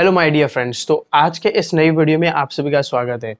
hello my dear friends तो आज के इस नई वीडियो में आप सभी का स्वागत है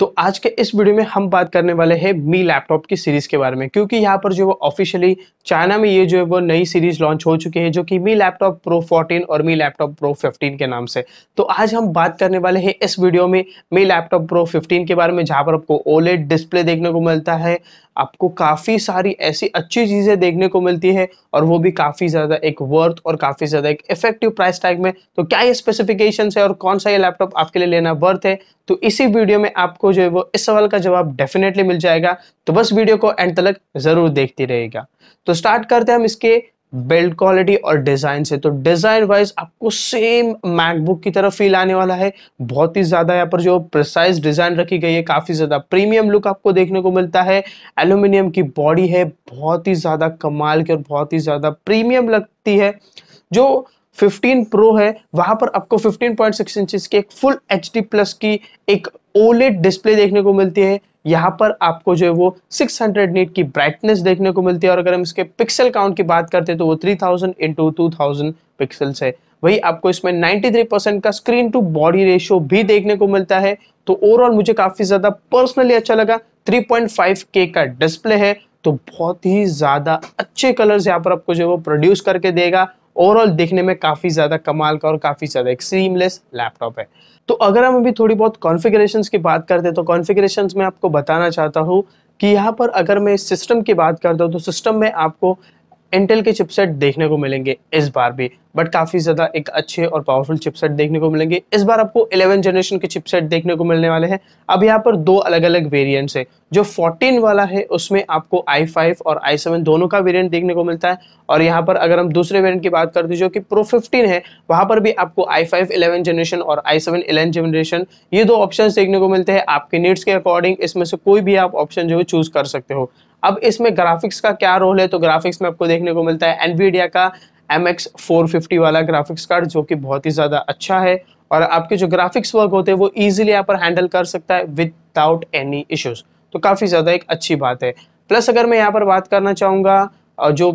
तो आज के इस वीडियो में हम बात करने वाले हैं मी लैपटॉप की सीरीज़ के बारे में क्योंकि यहाँ पर जो वो ऑफिशियली चाइना में ये जो है वो नई सीरीज़ लॉन्च हो चुकी है जो कि मी लैपटॉप प्रो 14 और मी लैपटॉप प्रो 15 के नाम से तो आज हम बात करने वाले हैं इस वीडियो में मी लैपटॉप प्रो 15 के बारे में जहाँ पर आपको ओलेट डिस्प्ले देखने को मिलता है आपको काफ़ी सारी ऐसी अच्छी चीज़ें देखने को मिलती है और वो भी काफ़ी ज़्यादा एक वर्थ और काफ़ी ज़्यादा एक इफेक्टिव प्राइस टैग में तो क्या ये स्पेसिफिकेशन है और कौन सा ये लैपटॉप आपके लिए लेना वर्थ है तो इसी वीडियो में आपको जो है वो इस सवाल का जवाब डेफिनेटली मिल जाएगा तो बस वीडियो को एंड तक जरूर देखती रहेगा तो स्टार्ट करते हैं हम इसके बिल्ड क्वालिटी और डिज़ाइन से तो डिज़ाइन वाइज आपको सेम मैकबुक की तरह फील आने वाला है बहुत ही ज़्यादा यहाँ पर जो प्रिसाइज डिज़ाइन रखी गई है काफ़ी ज़्यादा प्रीमियम लुक आपको देखने को मिलता है एल्यूमिनियम की बॉडी है बहुत ही ज़्यादा कमाल की और बहुत ही ज़्यादा प्रीमियम लगती है जो 15 प्रो है वहां पर आपको 15.6 पॉइंट इंचेस की एक फुल एच प्लस की एक ओलेट डिस्प्ले देखने को मिलती है यहाँ पर आपको जो है वो 600 नीट की ब्राइटनेस देखने को मिलती है और अगर हम इसके पिक्सल काउंट की बात करते हैं तो वो 3000 थाउजेंड इंटू टू पिक्सल्स है वही आपको इसमें 93 परसेंट का स्क्रीन टू बॉडी रेशियो भी देखने को मिलता है तो ओवरऑल मुझे काफ़ी ज़्यादा पर्सनली अच्छा लगा 3.5K के का डिस्प्ले है तो बहुत ही ज़्यादा अच्छे कलर्स यहाँ पर आपको जो है वो प्रोड्यूस करके देगा ओवरऑल देखने में काफ़ी ज़्यादा कमाल का और काफ़ी ज़्यादा एक सीमलेस लैपटॉप है तो अगर हम अभी थोड़ी बहुत कॉन्फ़िगरेशंस की बात करते हैं तो कॉन्फ़िगरेशंस में आपको बताना चाहता हूँ कि यहाँ पर अगर मैं सिस्टम की बात करता हूँ तो सिस्टम में आपको इंटेल के चिपसेट देखने को मिलेंगे इस बार भी बट काफ़ी ज़्यादा एक अच्छे और पावरफुल चिपसेट देखने को मिलेंगे इस बार आपको 11 जनरेशन के चिपसेट देखने को मिलने वाले हैं अब यहाँ पर दो अलग अलग वेरिएंट्स है जो 14 वाला है उसमें आपको i5 और i7 दोनों का वेरिएंट देखने को मिलता है और यहाँ पर अगर हम दूसरे वेरियंट की बात करते जो कि प्रो फिफ्टीन है वहाँ पर भी आपको आई फाइव इलेवन जनरेशन और आई सेवन इलेवन जनरेशन ये दो ऑप्शन देखने को मिलते हैं आपके नीड्स के अकॉर्डिंग इसमें से कोई भी आप ऑप्शन जो है चूज़ कर सकते हो अब इसमें ग्राफिक्स का क्या रोल है तो ग्राफिक्स में आपको देखने को मिलता है एनवीडिया का एम एक्स फोर फिफ्टी वाला ग्राफिक्स कार्ड जो कि बहुत ही ज़्यादा अच्छा है और आपके जो ग्राफिक्स वर्क होते हैं वो ईजिली यहाँ पर हैंडल कर सकता है विदाउट एनी इश्यूज़ तो काफ़ी ज़्यादा एक अच्छी बात है प्लस अगर मैं यहाँ पर बात करना चाहूँगा जो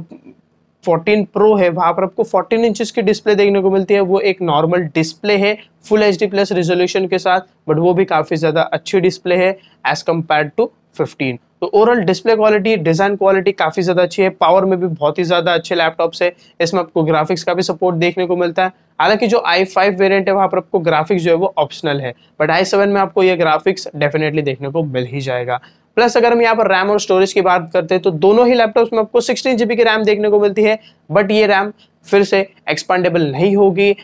14 प्रो है वहाँ पर आपको 14 इंचज की डिस्प्ले देखने को मिलती है वो एक नॉर्मल डिस्प्ले है full H D plus resolution के साथ बट वो भी काफ़ी ज़्यादा अच्छी डिस्प्ले है एज़ कम्पेयर टू 15 तो overall display quality design quality काफ़ी ज़्यादा अच्छी है पावर में भी बहुत ही ज़्यादा अच्छे लैपटॉप है इसमें आपको ग्राफिक्स का भी सपोर्ट देखने को मिलता है हालांकि जो आई फाइव वेरियंट है वहां पर आपको ग्राफिक्स जो है वो ऑप्शनल है बट i7 में आपको ये ग्राफिक्स डेफिनेटली देखने को मिल ही जाएगा प्लस अगर हम यहाँ पर रैम और स्टोरेज की बात करते हैं तो दोनों ही लैपटॉप्स में आपको सिक्सटीन जीबी की रैम देखने को मिलती है बट ये रैम फिर से एक्सपांडेबल नहीं होगी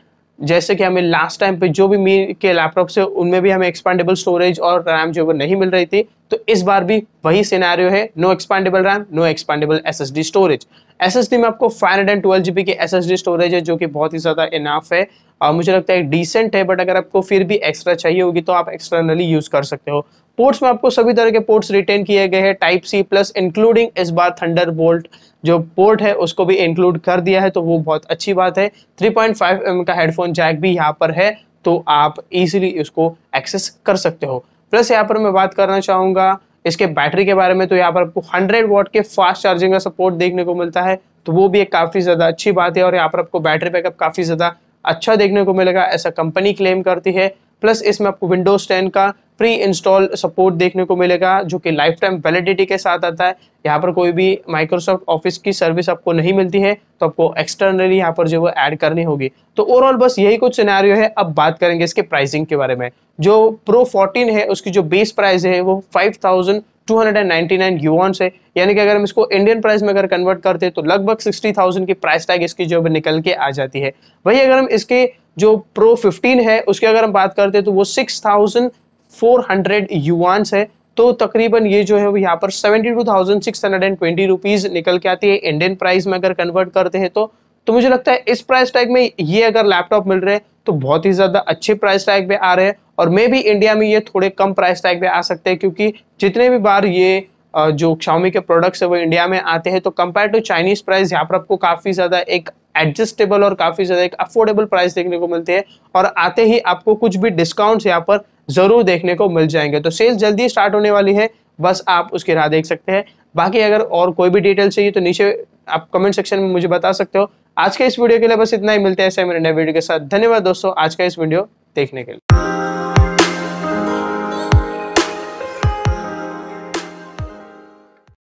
जैसे कि हमें लास्ट टाइम पे जो भी मी के लैपटॉप है उनमें भी हमें एक्सपांडेबल स्टोरेज और रैम जो है वो नहीं मिल रही थी तो इस बार भी वही सिनेरियो है no expandable RAM no expandable SSD storage SSD में आपको five hundred and twelve GB की एसएसडी स्टोरेज है जो कि बहुत ही ज़्यादा इनाफ है और मुझे लगता है डिसेंट है बट अगर आपको फिर भी एक्स्ट्रा चाहिए होगी तो आप एक्सटर्नली यूज़ कर सकते हो पोर्ट्स में आपको सभी तरह के पोर्ट्स रिटेन किए गए हैं टाइप सी प्लस इंक्लूडिंग इस बार थंडर बोल्ट जो पोर्ट है उसको भी इंक्लूड कर दिया है तो वो बहुत अच्छी बात है 3.5 पॉइंट mm का हेडफोन जैक भी यहाँ पर है तो आप इजीली उसको एक्सेस कर सकते हो प्लस यहाँ पर मैं बात करना चाहूँगा इसके बैटरी के बारे में तो यहाँ पर आपको 100 वॉट के फास्ट चार्जिंग का सपोर्ट देखने को मिलता है तो वो भी एक काफ़ी ज़्यादा अच्छी बात है और यहाँ पर आपको बैटरी बैकअप काफ़ी ज़्यादा अच्छा देखने को मिलेगा ऐसा कंपनी क्लेम करती है प्लस इसमें आपको विंडोज टेन का प्री इंस्टॉल सपोर्ट देखने को मिलेगा जो कि लाइफ टाइम वैलिडिटी के साथ आता है यहाँ पर कोई भी माइक्रोसॉफ्ट ऑफिस की सर्विस आपको नहीं मिलती है तो आपको एक्सटर्नली यहाँ पर जो है ऐड करनी होगी तो ओवरऑल बस यही कुछ सिनेरियो है अब बात करेंगे इसके प्राइसिंग के बारे में जो प्रो 14 है उसकी जो बेस प्राइस है वो फाइव थाउजेंड 299 युआन से यानी कि अगर हम इसको इंडियन प्राइस में अगर कन्वर्ट करते तो लगभग 60,000 की प्राइस टैग इसकी जो है निकल के आ जाती है वही अगर हम इसके जो प्रो 15 है उसकी अगर हम बात करते तो वो 6,400 थाउजेंड युआन है तो तकरीबन ये जो है वो यहाँ पर 72,620 टू निकल के आती है इंडियन प्राइस में अगर कन्वर्ट करते हैं तो तो मुझे लगता है इस प्राइस टैग में ये अगर लैपटॉप मिल रहे हैं तो बहुत ही ज़्यादा अच्छे प्राइस टैग पे आ रहे हैं और मे भी इंडिया में ये थोड़े कम प्राइस टैग पे आ सकते हैं क्योंकि जितने भी बार ये जो शाओमी के प्रोडक्ट्स है वो इंडिया में आते हैं तो कंपेयर टू चाइनीज़ प्राइस यहाँ पर आपको काफ़ी ज़्यादा एक एडजस्टेबल और काफ़ी ज़्यादा एक अफोर्डेबल प्राइस देखने को मिलते हैं और आते ही आपको कुछ भी डिस्काउंट्स यहाँ पर ज़रूर देखने को मिल जाएंगे तो सेल जल्दी स्टार्ट होने वाली है बस आप उसके राह देख सकते हैं बाकी अगर और कोई भी डिटेल चाहिए तो नीचे आप कमेंट सेक्शन में मुझे बता सकते हो आज के इस वीडियो के लिए बस इतना ही मिलते हैं ऐसे मेरे नए वीडियो के साथ धन्यवाद दोस्तों आज का इस वीडियो देखने के लिए